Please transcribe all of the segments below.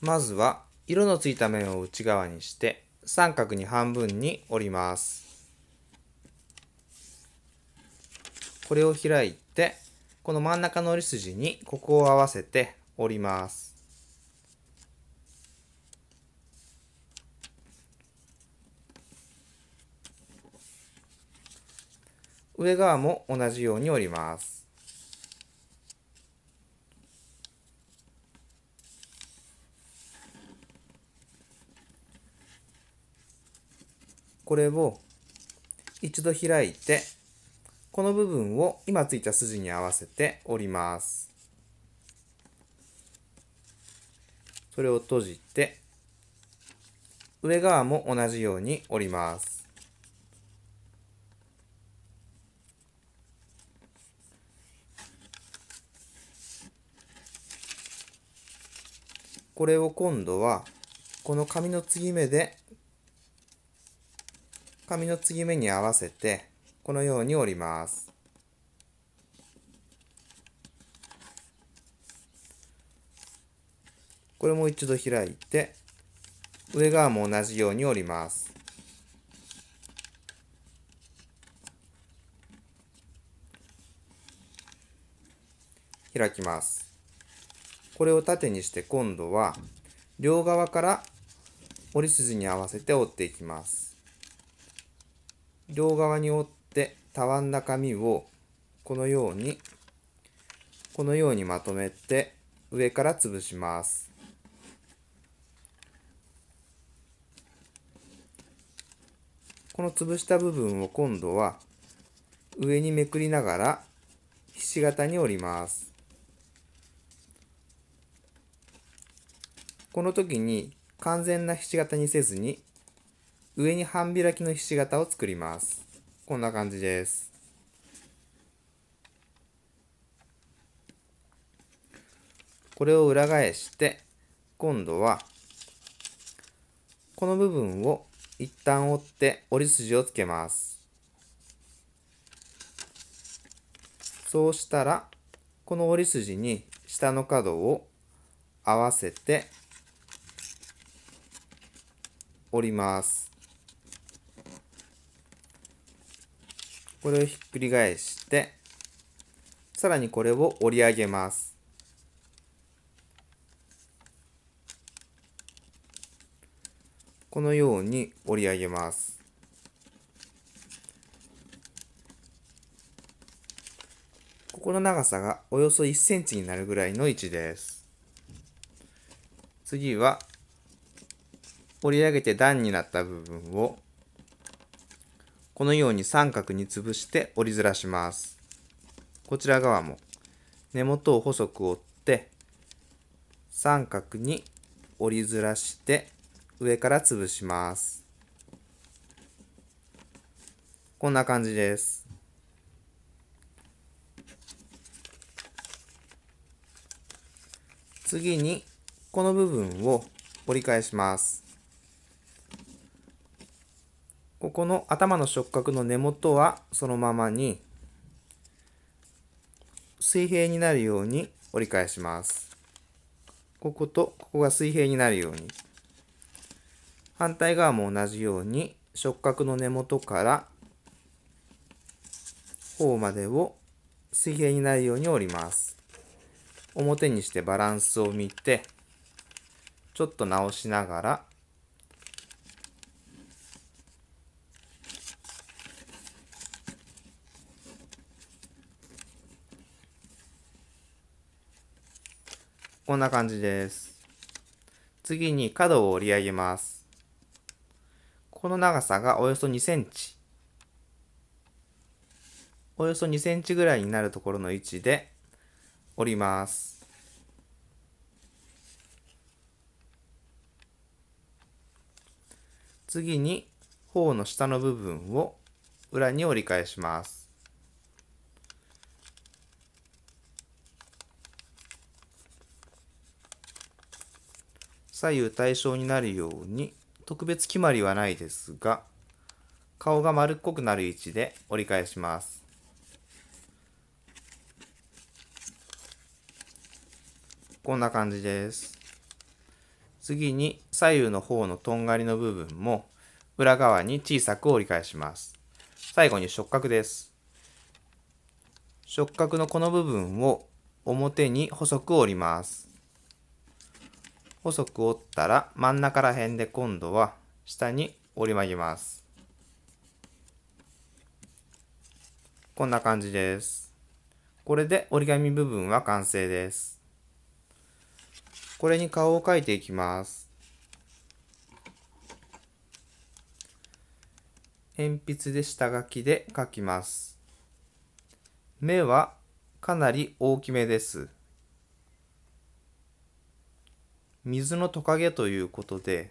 まずは色のついた面を内側にして三角に半分に折りますこれを開いてこの真ん中の折り筋にここを合わせて折ります上側も同じように折りますこれを一度開いて、この部分を今ついた筋に合わせて折ります。それを閉じて、上側も同じように折ります。これを今度はこの紙の継ぎ目で紙の継ぎ目に合わせてこのように折りますこれも一度開いて上側も同じように折ります開きますこれを縦にして今度は両側から折り筋に合わせて折っていきます両側に折ってたわんだ紙をこのようにこのようにまとめて上から潰しますこの潰した部分を今度は上にめくりながらひし形に折りますこの時に完全なひし形にせずに上に半開きのひし形を作ります。こんな感じです。これを裏返して、今度は、この部分を一旦折って折り筋をつけます。そうしたら、この折り筋に下の角を合わせて折ります。これをひっくり返してさらにこれを折り上げますこのように折り上げますここの長さがおよそ1センチになるぐらいの位置です次は折り上げて段になった部分をこのように三角に潰して折りずらします。こちら側も根元を細く折って三角に折りずらして上から潰します。こんな感じです。次にこの部分を折り返します。ここの頭の触角の根元はそのままに水平になるように折り返します。こことここが水平になるように。反対側も同じように触角の根元から方までを水平になるように折ります。表にしてバランスを見てちょっと直しながらこんな感じです。次に角を折り上げます。この長さがおよそ2センチ。およそ2センチぐらいになるところの位置で折ります。次に頬の下の部分を裏に折り返します。左右対称になるように特別決まりはないですが顔が丸っこくなる位置で折り返しますこんな感じです次に左右の方のとんがりの部分も裏側に小さく折り返します最後に触角です触角のこの部分を表に細く折ります細く折ったら真ん中ら辺で今度は下に折り曲げます。こんな感じです。これで折り紙部分は完成です。これに顔を描いていきます。鉛筆で下書きで描きます。目はかなり大きめです。水のトカゲということで、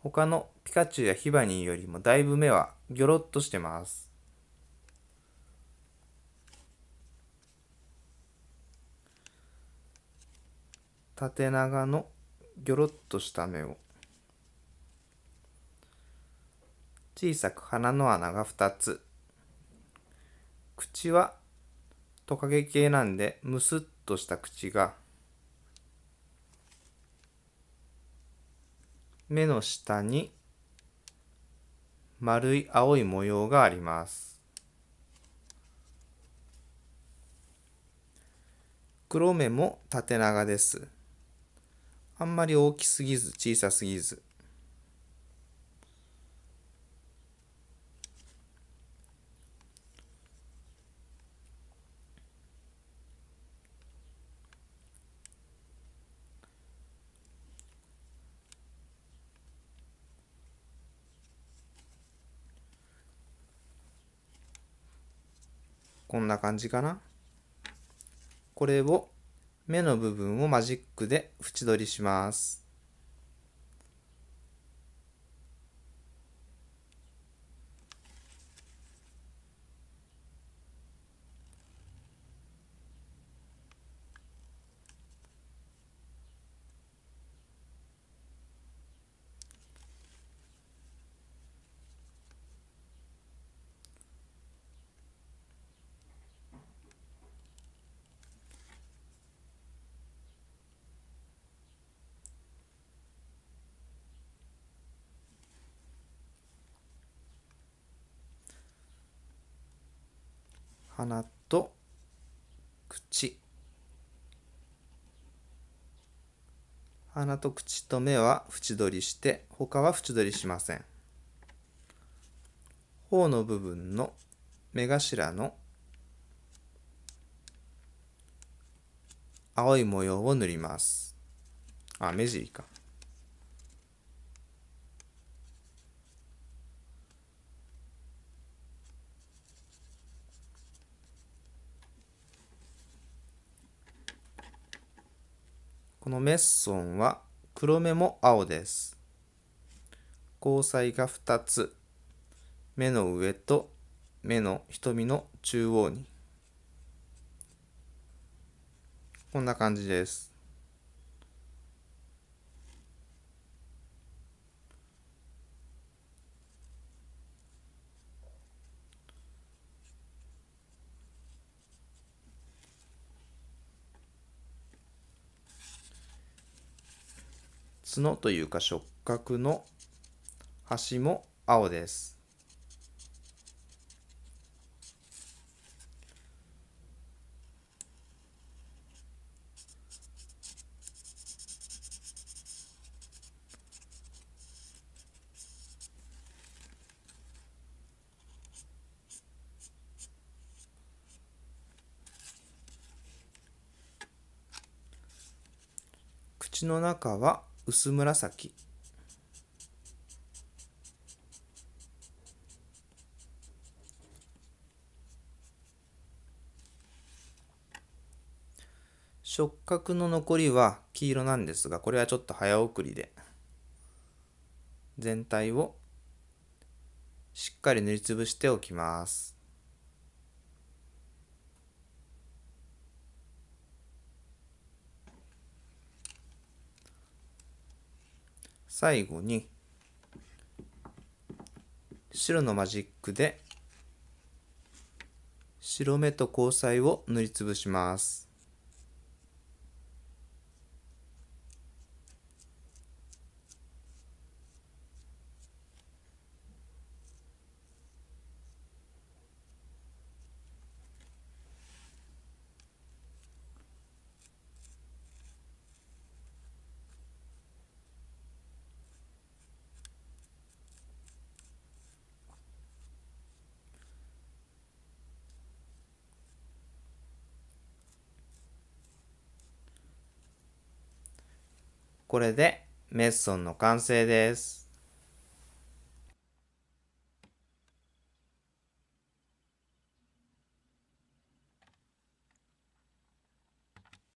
他のピカチュウやヒバニーよりもだいぶ目はギョロッとしてます。縦長のギョロッとした目を小さく鼻の穴が2つ口はトカゲ系なんでむすっとした口が目の下に丸い青い模様があります。黒目も縦長です。あんまり大きすぎず小さすぎず。こんな感じかな。これを目の部分をマジックで縁取りします。鼻と口鼻と口と目は縁取りして他は縁取りしません頬の部分の目頭の青い模様を塗りますあ目尻かこのメッソンは黒目も青です。交際が2つ。目の上と目の瞳の中央に。こんな感じです。角というか触覚の端も青です。口の中は薄紫触覚の残りは黄色なんですがこれはちょっと早送りで全体をしっかり塗りつぶしておきます最後に白のマジックで白目と交際を塗りつぶします。これでメッソンの完成です。